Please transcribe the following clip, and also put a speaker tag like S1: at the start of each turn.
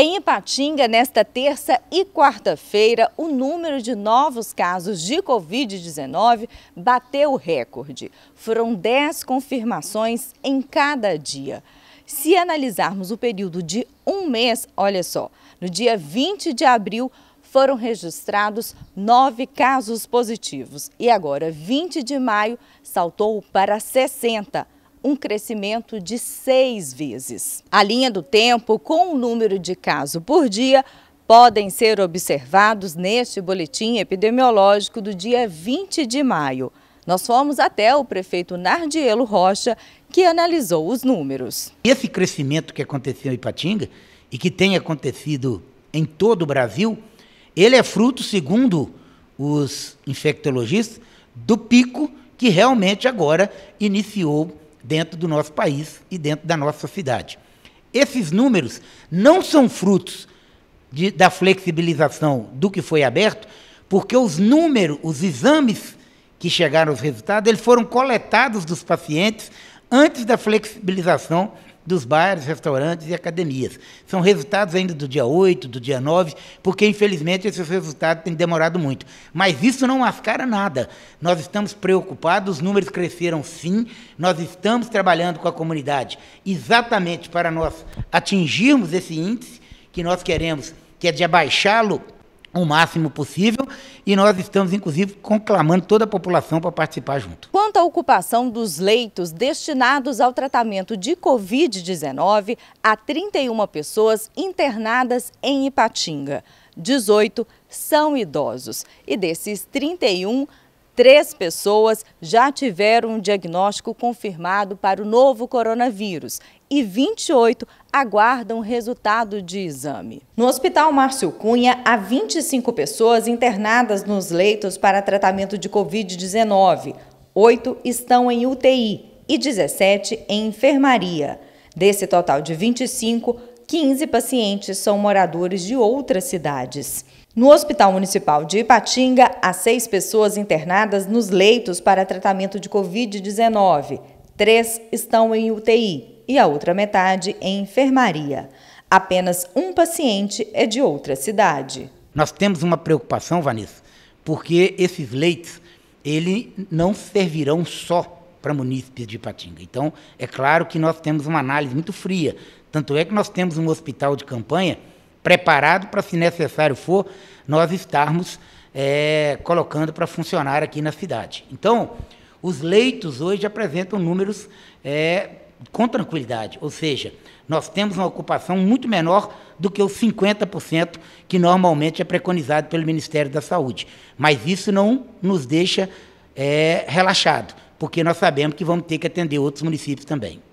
S1: Em Ipatinga, nesta terça e quarta-feira, o número de novos casos de Covid-19 bateu o recorde. Foram 10 confirmações em cada dia. Se analisarmos o período de um mês, olha só, no dia 20 de abril foram registrados nove casos positivos e agora, 20 de maio, saltou para 60 um crescimento de seis vezes. A linha do tempo com o número de casos por dia podem ser observados neste boletim epidemiológico do dia 20 de maio. Nós fomos até o prefeito Nardielo Rocha, que analisou os números.
S2: Esse crescimento que aconteceu em Ipatinga e que tem acontecido em todo o Brasil, ele é fruto, segundo os infectologistas, do pico que realmente agora iniciou dentro do nosso país e dentro da nossa cidade. Esses números não são frutos de, da flexibilização do que foi aberto, porque os números, os exames que chegaram aos resultados, eles foram coletados dos pacientes antes da flexibilização dos bares, restaurantes e academias. São resultados ainda do dia 8, do dia 9, porque infelizmente esses resultados têm demorado muito. Mas isso não mascara nada. Nós estamos preocupados, os números cresceram sim, nós estamos trabalhando com a comunidade exatamente para nós atingirmos esse índice que nós queremos, que é de abaixá-lo o máximo possível e nós estamos, inclusive, conclamando toda a população para participar junto.
S1: Quanto à ocupação dos leitos destinados ao tratamento de Covid-19, há 31 pessoas internadas em Ipatinga. 18 são idosos e desses 31, três pessoas já tiveram um diagnóstico confirmado para o novo coronavírus e 28 aguardam resultado de exame. No Hospital Márcio Cunha, há 25 pessoas internadas nos leitos para tratamento de Covid-19. Oito estão em UTI e 17 em enfermaria. Desse total de 25, 15 pacientes são moradores de outras cidades. No Hospital Municipal de Ipatinga, há seis pessoas internadas nos leitos para tratamento de Covid-19. Três estão em UTI e a outra metade em enfermaria. Apenas um paciente é de outra cidade.
S2: Nós temos uma preocupação, Vanessa, porque esses leitos ele não servirão só para munícipes de Ipatinga. Então, é claro que nós temos uma análise muito fria. Tanto é que nós temos um hospital de campanha preparado para, se necessário for, nós estarmos é, colocando para funcionar aqui na cidade. Então, os leitos hoje apresentam números é, com tranquilidade, ou seja, nós temos uma ocupação muito menor do que os 50% que normalmente é preconizado pelo Ministério da Saúde. Mas isso não nos deixa é, relaxado, porque nós sabemos que vamos ter que atender outros municípios também.